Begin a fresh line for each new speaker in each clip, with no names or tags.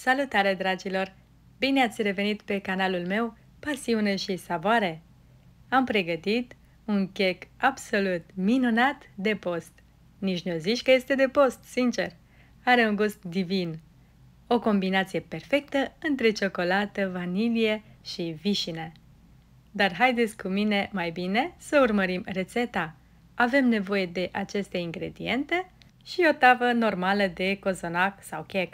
Salutare, dragilor! Bine ați revenit pe canalul meu Pasiune și Savoare! Am pregătit un chec absolut minunat de post. Nici nu zici că este de post, sincer. Are un gust divin. O combinație perfectă între ciocolată, vanilie și vișine. Dar haideți cu mine mai bine să urmărim rețeta. Avem nevoie de aceste ingrediente și o tavă normală de cozonac sau chec.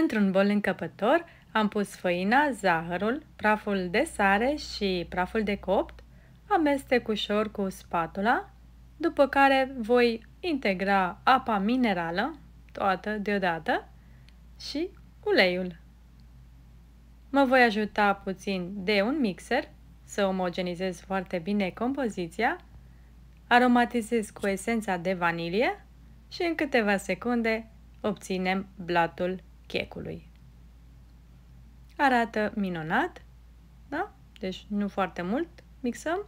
Într-un bol încăpător am pus făina, zahărul, praful de sare și praful de copt, amestec ușor cu spatula, după care voi integra apa minerală, toată deodată, și uleiul. Mă voi ajuta puțin de un mixer să omogenizez foarte bine compoziția, aromatizez cu esența de vanilie și în câteva secunde obținem blatul checului. Arată minunat, da? Deci nu foarte mult, mixăm.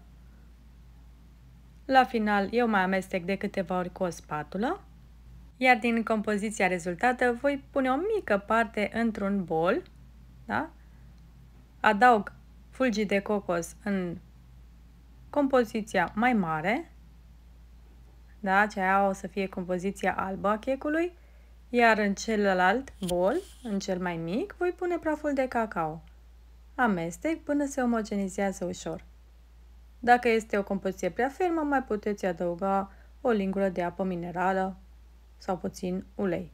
La final eu mai amestec de câteva ori cu o spatulă, iar din compoziția rezultată voi pune o mică parte într-un bol, da? Adaug fulgii de cocos în compoziția mai mare, da? Aceea o să fie compoziția albă a checului, iar în celălalt bol, în cel mai mic, voi pune praful de cacao. Amestec până se omogenizează ușor. Dacă este o compoziție prea fermă, mai puteți adăuga o lingură de apă minerală sau puțin ulei.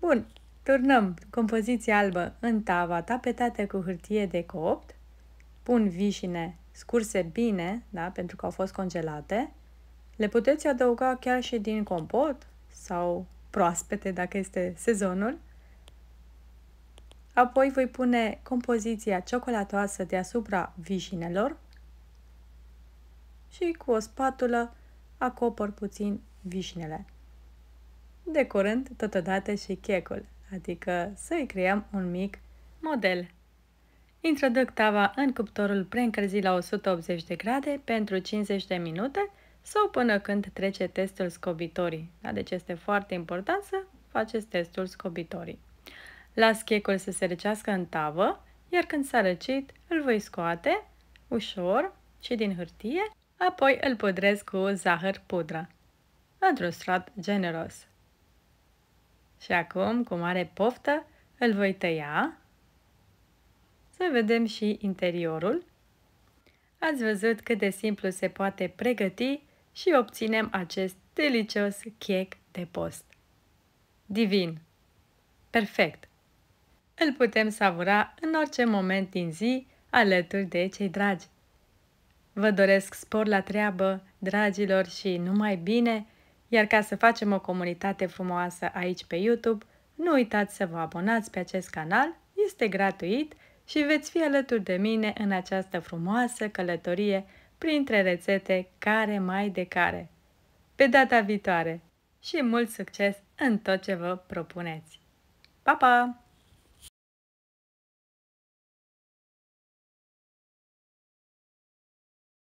Bun, turnăm compoziția albă în tava tapetată cu hârtie de copt. Pun vișine scurse bine, da, pentru că au fost congelate. Le puteți adăuga chiar și din compot sau proaspete, dacă este sezonul. Apoi voi pune compoziția ciocolatoasă deasupra vișinelor și cu o spatulă acopăr puțin vișinele. Decorând totodată și checul, adică să-i creăm un mic model. Introduc tava în cuptorul preîncălzit la 180 de grade pentru 50 de minute sau până când trece testul scobitorii. Da? Deci este foarte important să faceți testul scobitorii. Las checul să se răcească în tavă, iar când s-a răcit, îl voi scoate ușor și din hârtie, apoi îl pudrez cu zahăr pudră, într-un strat generos. Și acum, cu mare poftă, îl voi tăia să vedem și interiorul. Ați văzut cât de simplu se poate pregăti și obținem acest delicios chec de post. Divin! Perfect! Îl putem savura în orice moment din zi alături de cei dragi. Vă doresc spor la treabă, dragilor, și numai bine, iar ca să facem o comunitate frumoasă aici pe YouTube, nu uitați să vă abonați pe acest canal, este gratuit și veți fi alături de mine în această frumoasă călătorie printre rețete care mai de care. Pe data viitoare și mult succes în tot ce vă propuneți! Pa, pa!